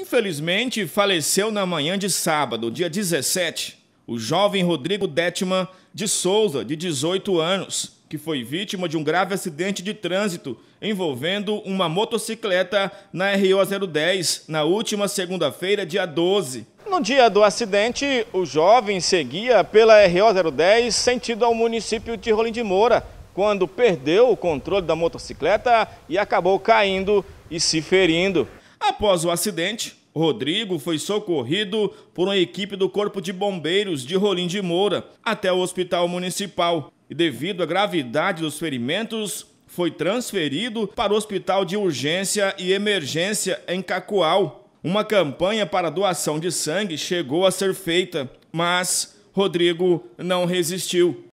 Infelizmente, faleceu na manhã de sábado, dia 17, o jovem Rodrigo Detman de Souza, de 18 anos, que foi vítima de um grave acidente de trânsito envolvendo uma motocicleta na RO 010 na última segunda-feira, dia 12. No dia do acidente, o jovem seguia pela RO 010 sentido ao município de Rolim de Moura, quando perdeu o controle da motocicleta e acabou caindo e se ferindo. Após o acidente, Rodrigo foi socorrido por uma equipe do Corpo de Bombeiros de Rolim de Moura até o Hospital Municipal e, devido à gravidade dos ferimentos, foi transferido para o Hospital de Urgência e Emergência em Cacoal. Uma campanha para doação de sangue chegou a ser feita, mas Rodrigo não resistiu.